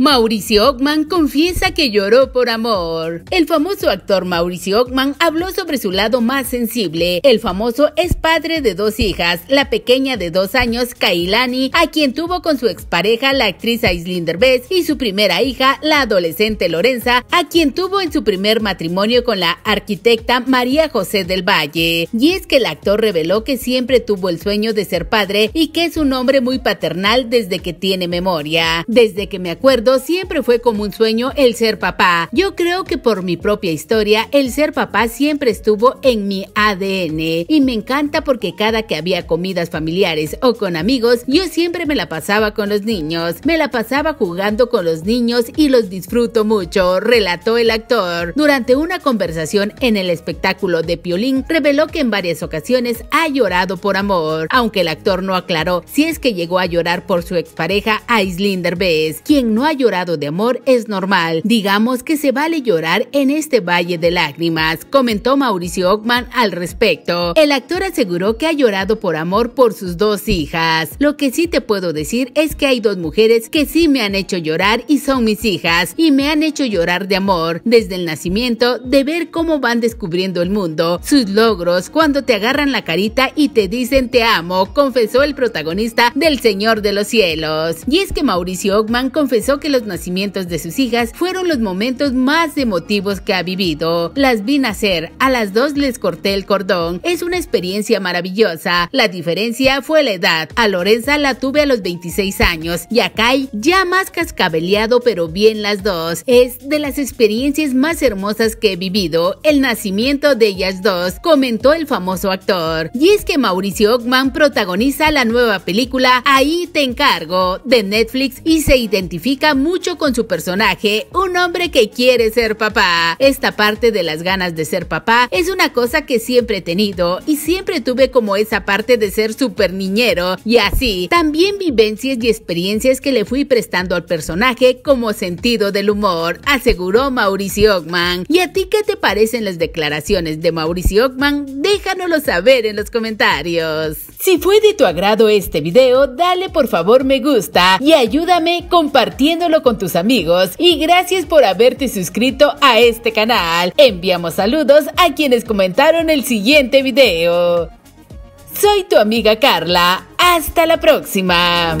Mauricio Ockman confiesa que lloró por amor. El famoso actor Mauricio Ockman habló sobre su lado más sensible. El famoso es padre de dos hijas, la pequeña de dos años, Kailani, a quien tuvo con su expareja la actriz Aislinn Bess, y su primera hija, la adolescente Lorenza, a quien tuvo en su primer matrimonio con la arquitecta María José del Valle. Y es que el actor reveló que siempre tuvo el sueño de ser padre y que es un hombre muy paternal desde que tiene memoria. Desde que me acuerdo siempre fue como un sueño el ser papá. Yo creo que por mi propia historia, el ser papá siempre estuvo en mi ADN y me encanta porque cada que había comidas familiares o con amigos, yo siempre me la pasaba con los niños. Me la pasaba jugando con los niños y los disfruto mucho, relató el actor. Durante una conversación en el espectáculo de Piolín, reveló que en varias ocasiones ha llorado por amor, aunque el actor no aclaró si es que llegó a llorar por su expareja Aislinder Bess, quien no ha llorado de amor es normal. Digamos que se vale llorar en este valle de lágrimas, comentó Mauricio Ockman al respecto. El actor aseguró que ha llorado por amor por sus dos hijas. Lo que sí te puedo decir es que hay dos mujeres que sí me han hecho llorar y son mis hijas, y me han hecho llorar de amor desde el nacimiento, de ver cómo van descubriendo el mundo, sus logros, cuando te agarran la carita y te dicen te amo, confesó el protagonista del Señor de los Cielos. Y es que Mauricio Ockman confesó que los nacimientos de sus hijas fueron los momentos más emotivos que ha vivido. Las vi nacer, a las dos les corté el cordón. Es una experiencia maravillosa. La diferencia fue la edad. A Lorenza la tuve a los 26 años y a Kai ya más cascabeleado pero bien las dos. Es de las experiencias más hermosas que he vivido, el nacimiento de ellas dos, comentó el famoso actor. Y es que Mauricio Ockman protagoniza la nueva película Ahí te encargo de Netflix y se identifica mucho con su personaje, un hombre que quiere ser papá. Esta parte de las ganas de ser papá es una cosa que siempre he tenido y siempre tuve como esa parte de ser súper niñero y así. También vivencias y experiencias que le fui prestando al personaje como sentido del humor, aseguró Mauricio Ogman. ¿Y a ti qué te parecen las declaraciones de Mauricio Ogman? Déjanoslo saber en los comentarios. Si fue de tu agrado este video, dale por favor me gusta y ayúdame compartiéndolo con tus amigos. Y gracias por haberte suscrito a este canal. Enviamos saludos a quienes comentaron el siguiente video. Soy tu amiga Carla. Hasta la próxima.